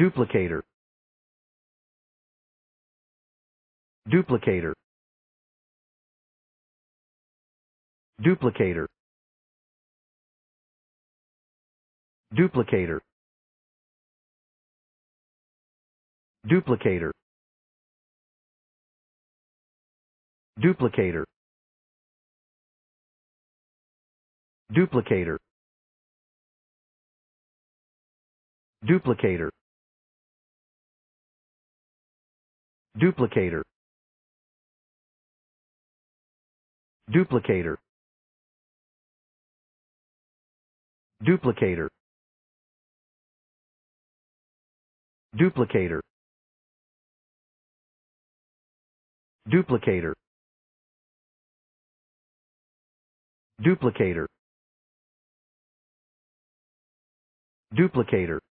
duplicator duplicator duplicator duplicator duplicator duplicator duplicator duplicator duplicator duplicator duplicator duplicator duplicator duplicator duplicator